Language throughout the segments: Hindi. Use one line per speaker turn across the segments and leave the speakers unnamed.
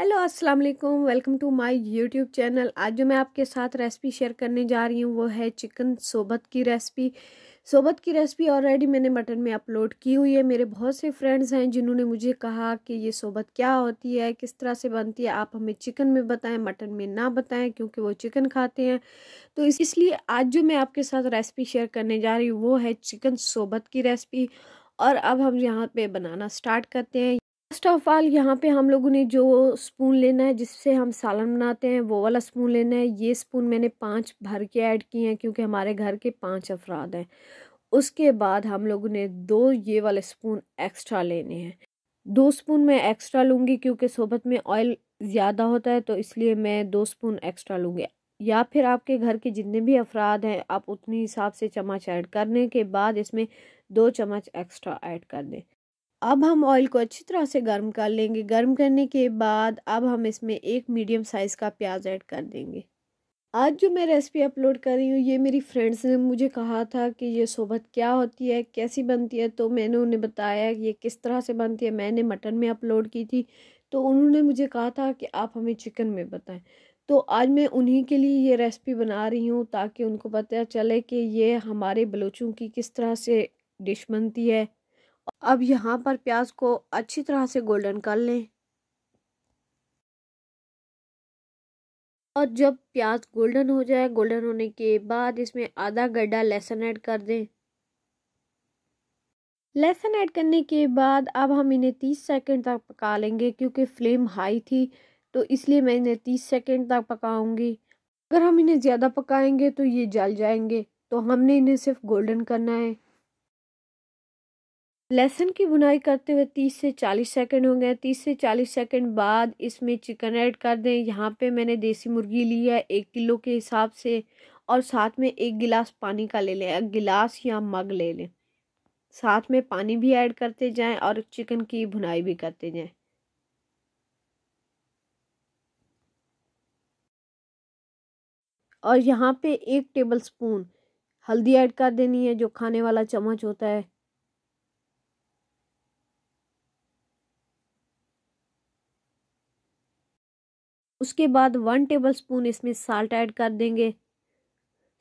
हेलो अस्सलाम वालेकुम welcome to my YouTube channel आज जो मैं आपके साथ रेसिपी शेयर करने जा रही हूँ वो है चिकन सोबत की रेसिपी सोबत की रेसिपी ऑलरेडी मैंने मटन में अपलोड की हुई है मेरे बहुत से फ्रेंड्स हैं जिन्होंने मुझे कहा कि ये सोबत क्या होती है किस तरह से बनती है आप हमें चिकन में बताएं मटन में ना बताएं क्योंकि वो चिकन खाते हैं तो इसलिए आज जो मैं आपके साथ रेसिपी शेयर करने जा रही हूँ वो है चिकन सोबत की रेसिपी और अब हम यहाँ पर बनाना स्टार्ट करते हैं फर्स्ट ऑफ ऑल यहाँ पे हम लोगों ने जो स्पून लेना है जिससे हम सालन बनाते हैं वो वाला स्पून लेना है ये स्पून मैंने पाँच भर के ऐड किए हैं क्योंकि हमारे घर के पाँच अफराद हैं उसके बाद हम लोगों ने दो ये वाले स्पून एक्स्ट्रा लेने हैं दो स्पून मैं एक्स्ट्रा लूँगी क्योंकि सोबत में ऑयल ज़्यादा होता है तो इसलिए मैं दो स्पून एक्स्ट्रा लूँगी या फिर आपके घर के जितने भी अफराद हैं आप उतने हिसाब से चम्मच ऐड करने के बाद इसमें दो चम्मच एक्स्ट्रा ऐड कर दें अब हम ऑयल को अच्छी तरह से गर्म कर लेंगे गर्म करने के बाद अब हम इसमें एक मीडियम साइज़ का प्याज ऐड कर देंगे आज जो मैं रेसिपी अपलोड कर रही हूँ ये मेरी फ्रेंड्स ने मुझे कहा था कि ये सोबत क्या होती है कैसी बनती है तो मैंने उन्हें बताया ये किस तरह से बनती है मैंने मटन में अपलोड की थी तो उन्होंने मुझे कहा था कि आप हमें चिकन में बताएं तो आज मैं उन्हीं के लिए ये रेसिपी बना रही हूँ ताकि उनको पता चले कि ये हमारे बलोचों की किस तरह से डिश बनती है अब यहाँ पर प्याज को अच्छी तरह से गोल्डन कर लें और जब प्याज गोल्डन हो जाए गोल्डन होने के बाद इसमें आधा गड्ढा लहसुन ऐड कर दें लहसुन ऐड करने के बाद अब हम इन्हें तीस सेकंड तक पका लेंगे क्योंकि फ्लेम हाई थी तो इसलिए मैं इन्हें तीस सेकंड तक पकाऊंगी अगर हम इन्हें ज़्यादा पकाएंगे तो ये जल जाएंगे तो हमने इन्हें सिर्फ गोल्डन करना है लहसुन की बुनाई करते हुए 30 से 40 सेकंड हो गए 30 से 40 सेकंड बाद इसमें चिकन ऐड कर दें यहाँ पे मैंने देसी मुर्गी ली है एक किलो के हिसाब से और साथ में एक गिलास पानी का ले लें एक गिलास या मग ले लें साथ में पानी भी ऐड करते जाएं और चिकन की भुनाई भी करते जाएं और यहाँ पे एक टेबल स्पून हल्दी ऐड कर देनी है जो खाने वाला चम्मच होता है उसके बाद वन टेबल स्पून इसमें साल्ट ऐड कर देंगे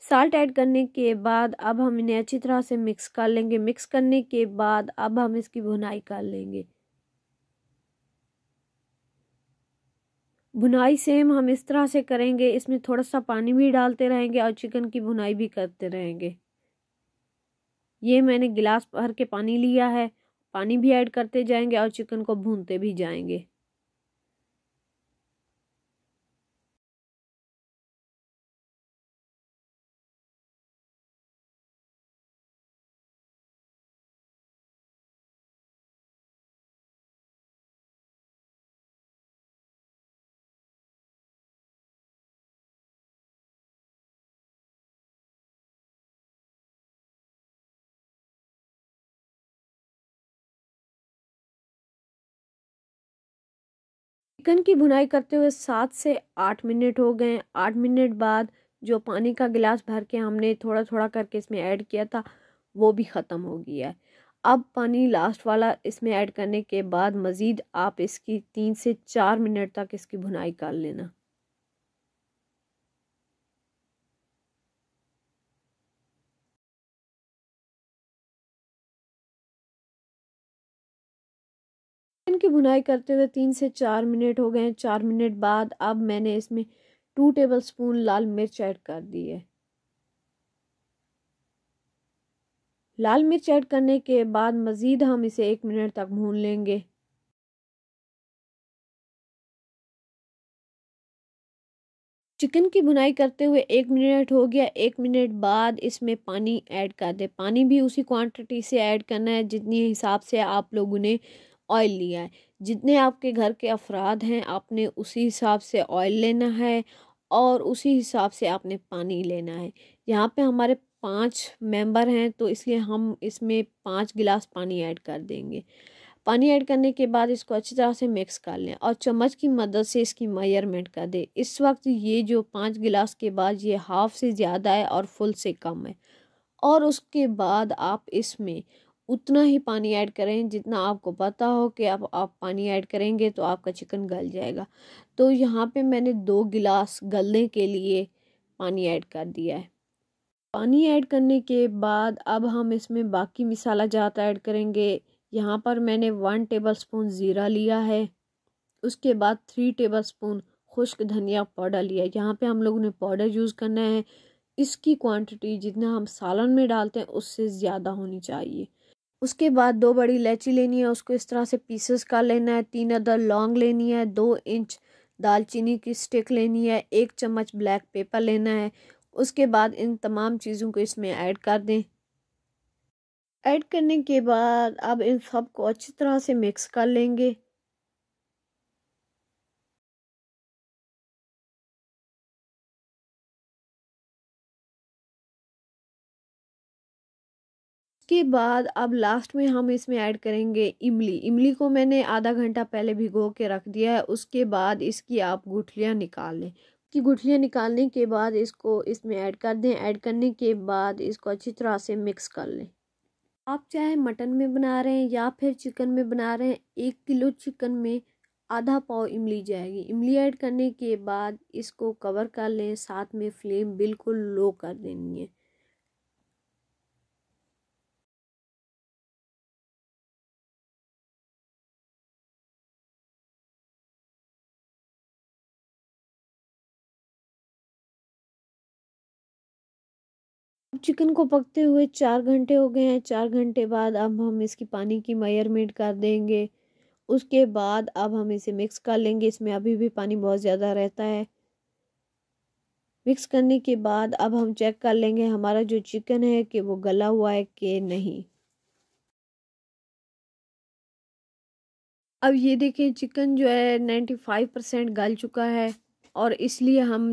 साल्ट ऐड करने के बाद अब हम इन्हें अच्छी तरह से मिक्स कर लेंगे मिक्स करने के बाद अब हम इसकी भुनाई कर लेंगे भुनाई सेम हम इस तरह से करेंगे इसमें थोड़ा सा पानी भी डालते रहेंगे और चिकन की भुनाई भी करते रहेंगे ये मैंने गिलास भर के पानी लिया है पानी भी ऐड करते जाएंगे और चिकन को भूनते भी जाएंगे चिकन की भुनाई करते हुए सात से आठ मिनट हो गए आठ मिनट बाद जो पानी का गिलास भर के हमने थोड़ा थोड़ा करके इसमें ऐड किया था वो भी ख़त्म हो गया है अब पानी लास्ट वाला इसमें ऐड करने के बाद मज़ीद आप इसकी तीन से चार मिनट तक इसकी भुनाई कर लेना की भुनाई करते हुए तीन से चार मिनट हो गए हैं चार मिनट बाद अब मैंने इसमें टू टेबल स्पून लाल मिर्च ऐड कर दी है लाल मिर्च ऐड करने के बाद मज़ीद हम इसे एक मिनट तक भून लेंगे चिकन की भुनाई करते हुए एक मिनट हो गया एक मिनट बाद इसमें पानी ऐड कर दे पानी भी उसी क्वांटिटी से ऐड करना है जितनी हिसाब से आप लोगों ने ऑयल लिया है जितने आपके घर के अफराद हैं आपने उसी हिसाब से ऑयल लेना है और उसी हिसाब से आपने पानी लेना है यहाँ पे हमारे पाँच मेंबर हैं तो इसलिए हम इसमें पाँच गिलास पानी ऐड कर देंगे पानी ऐड करने के बाद इसको अच्छी तरह से मिक्स कर लें और चम्मच की मदद से इसकी मेयरमेंट कर दें इस वक्त ये जो पाँच गिलास के बाद ये हाफ़ से ज़्यादा है और फुल से कम है और उसके बाद आप इसमें उतना ही पानी ऐड करें जितना आपको पता हो कि आप आप पानी ऐड करेंगे तो आपका चिकन गल जाएगा तो यहाँ पे मैंने दो गिलास गलने के लिए पानी ऐड कर दिया है पानी ऐड करने के बाद अब हम इसमें बाकी मसाला जात ऐड करेंगे यहाँ पर मैंने वन टेबल स्पून ज़ीरा लिया है उसके बाद थ्री टेबल स्पून खुश्क धनिया पाउडर लिया यहाँ पर हम लोगों ने पाउडर यूज़ करना है इसकी क्वांटिटी जितना हम सालन में डालते हैं उससे ज़्यादा होनी चाहिए उसके बाद दो बड़ी इलायची लेनी है उसको इस तरह से पीसेस का लेना है तीन अदर लौंग लेनी है दो इंच दालचीनी की स्टिक लेनी है एक चम्मच ब्लैक पेपर लेना है उसके बाद इन तमाम चीज़ों को इसमें ऐड कर दें ऐड करने के बाद अब इन सब को अच्छी तरह से मिक्स कर लेंगे उसके बाद अब लास्ट में हम इसमें ऐड करेंगे इमली इमली को मैंने आधा घंटा पहले भिगो के रख दिया है उसके बाद इसकी आप गुठलियाँ निकाल लें की गुठलियाँ निकालने के बाद इसको इसमें ऐड कर दें ऐड करने के बाद इसको अच्छी तरह से मिक्स कर लें आप चाहे मटन में बना रहे हैं या फिर चिकन में बना रहे हैं एक किलो चिकन में आधा पाव इमली जाएगी इमली ऐड करने के बाद इसको कवर कर लें साथ में फ्लेम बिल्कुल लो कर देनी है चिकन को पकते हुए चार घंटे हो गए हैं चार घंटे बाद अब हम इसकी पानी की मेयरमेंट कर देंगे उसके बाद अब हम इसे मिक्स कर लेंगे इसमें अभी भी पानी बहुत ज़्यादा रहता है मिक्स करने के बाद अब हम चेक कर लेंगे हमारा जो चिकन है कि वो गला हुआ है कि नहीं अब ये देखें चिकन जो है नाइन्टी फाइव परसेंट गल चुका है और इसलिए हम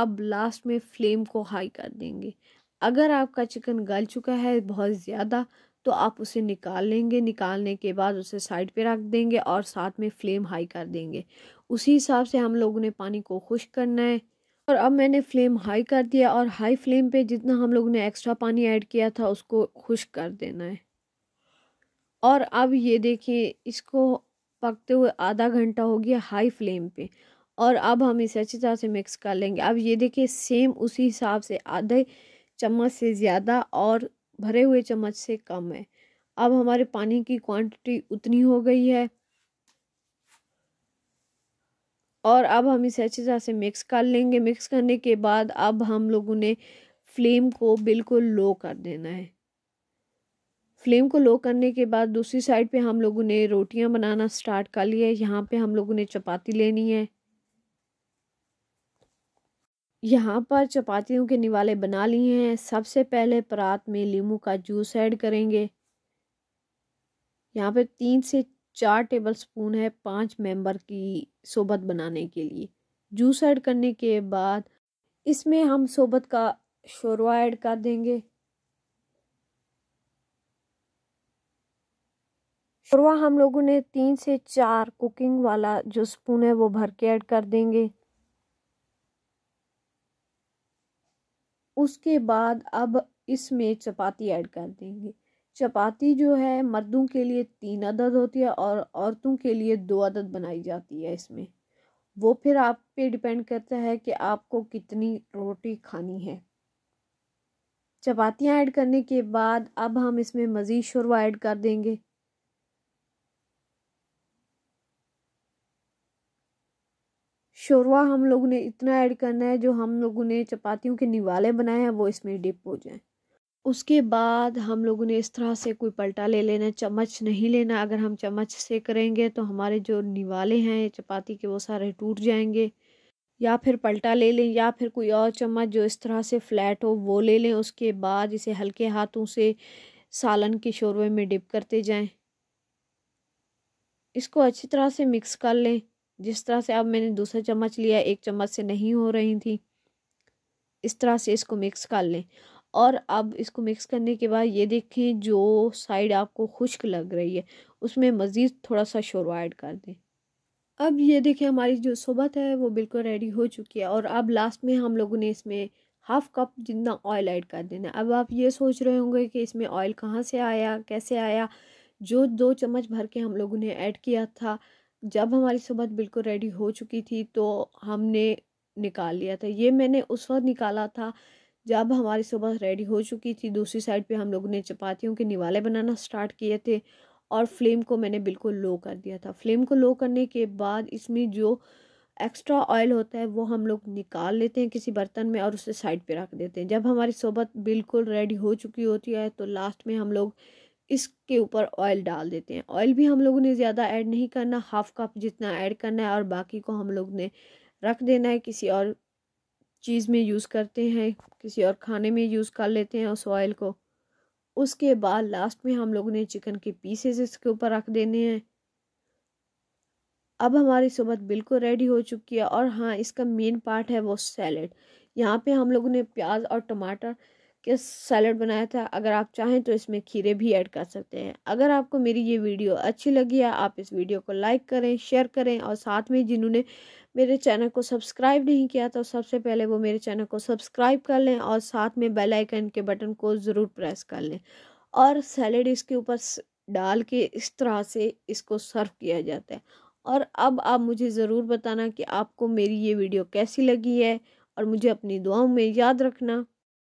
अब लास्ट में फ्लेम को हाई कर देंगे अगर आपका चिकन गल चुका है बहुत ज़्यादा तो आप उसे निकाल लेंगे निकालने के बाद उसे साइड पे रख देंगे और साथ में फ्लेम हाई कर देंगे उसी हिसाब से हम लोगों ने पानी को खुश करना है और अब मैंने फ्लेम हाई कर दिया और हाई फ्लेम पे जितना हम लोगों ने एक्स्ट्रा पानी ऐड किया था उसको खुश कर देना है और अब ये देखिए इसको पकते हुए आधा घंटा हो गया हाई फ्लेम पर और अब हम इसे अच्छी तरह से मिक्स कर लेंगे अब ये देखिए सेम उसी हिसाब से आधे चम्मच से ज़्यादा और भरे हुए चम्मच से कम है अब हमारे पानी की क्वांटिटी उतनी हो गई है और अब हम इसे अच्छी तरह से मिक्स कर लेंगे मिक्स करने के बाद अब हम लोगों ने फ्लेम को बिल्कुल लो कर देना है फ्लेम को लो करने के बाद दूसरी साइड पे हम लोगों ने रोटियां बनाना स्टार्ट कर लिया है यहाँ पे हम लोगों ने चपाती लेनी है यहाँ पर चपातियों के निवाले बना लिए हैं सबसे पहले परात में लीमू का जूस ऐड करेंगे यहाँ पे तीन से चार टेबल स्पून है पाँच मेंबर की सोबत बनाने के लिए जूस ऐड करने के बाद इसमें हम सोबत का शोरवा ऐड कर देंगे शोरवा हम लोगों ने तीन से चार कुकिंग वाला जो स्पून है वो भर के ऐड कर देंगे उसके बाद अब इसमें चपाती ऐड कर देंगे चपाती जो है मर्दों के लिए तीन अदद होती है और औरतों के लिए दो अदद बनाई जाती है इसमें वो फिर आप पे डिपेंड करता है कि आपको कितनी रोटी खानी है चपातियाँ ऐड करने के बाद अब हम इसमें मज़ीद शुरवा ऐड कर देंगे शोरवा हम लोगों ने इतना ऐड करना है जो हम लोगों ने चपातियों के निवाले बनाए हैं वो इसमें डिप हो जाएं उसके बाद हम लोगों ने इस तरह से कोई पलटा ले लेना चम्मच नहीं लेना अगर हम चम्मच से करेंगे तो हमारे जो निवाले हैं चपाती के वो सारे टूट जाएंगे या फिर पलटा ले लें या फिर कोई और चम्मच जो इस तरह से फ्लैट हो वो ले लें उसके बाद इसे हल्के हाथों से सालन के शोरबे में डिप करते जाएं इसको अच्छी तरह से मिक्स कर लें जिस तरह से अब मैंने दूसरा चम्मच लिया एक चम्मच से नहीं हो रही थी इस तरह से इसको मिक्स कर लें और अब इसको मिक्स करने के बाद ये देखें जो साइड आपको खुश्क लग रही है उसमें मज़ीद थोड़ा सा शोरवा ऐड कर दें अब ये देखें हमारी जो सोबत है वो बिल्कुल रेडी हो चुकी है और अब लास्ट में हम लोगों ने इसमें हाफ़ कप जितना ऑयल ऐड कर देना अब आप ये सोच रहे होंगे कि इसमें ऑयल कहाँ से आया कैसे आया जो दो चम्मच भर के हम लोगों ने ऐड किया था जब हमारी सुबह बिल्कुल रेडी हो चुकी थी तो हमने निकाल लिया था ये मैंने उस वक्त निकाला था जब हमारी सुबह रेडी हो चुकी थी दूसरी साइड पे हम लोगों ने चपातियों के निवाले बनाना स्टार्ट किए थे और फ्लेम को मैंने बिल्कुल लो कर दिया था फ्लेम को लो करने के बाद इसमें जो एक्स्ट्रा ऑयल होता है वो हम लोग निकाल लेते हैं किसी बर्तन में और उसे साइड पे रख देते हैं जब हमारी सोबत बिल्कुल रेडी हो चुकी होती है तो लास्ट में हम लोग इसके ऊपर ऑयल डाल देते हैं ऑयल भी हम लोगों ने ज़्यादा ऐड नहीं करना हाफ़ कप जितना ऐड करना है और बाकी को हम लोग ने रख देना है किसी और चीज़ में यूज़ करते हैं किसी और खाने में यूज़ कर लेते हैं उस ऑयल को उसके बाद लास्ट में हम लोगों ने चिकन के पीसेस इसके ऊपर रख देने हैं अब हमारी सोबत बिल्कुल रेडी हो चुकी है और हाँ इसका मेन पार्ट है वो सैलड यहाँ पे हम लोगों ने प्याज और टमाटर के सैलड बनाया था अगर आप चाहें तो इसमें खीरे भी ऐड कर सकते हैं अगर आपको मेरी ये वीडियो अच्छी लगी है आप इस वीडियो को लाइक करें शेयर करें और साथ में जिन्होंने मेरे चैनल को सब्सक्राइब नहीं किया तो सबसे पहले वो मेरे चैनल को सब्सक्राइब कर लें और साथ में बेल आइकन के बटन को ज़रूर प्रेस कर लें और सैलड इसके ऊपर डाल के इस तरह से इसको सर्व किया जाता है और अब आप मुझे ज़रूर बताना कि आपको मेरी ये वीडियो कैसी लगी है और मुझे अपनी दुआओं में याद रखना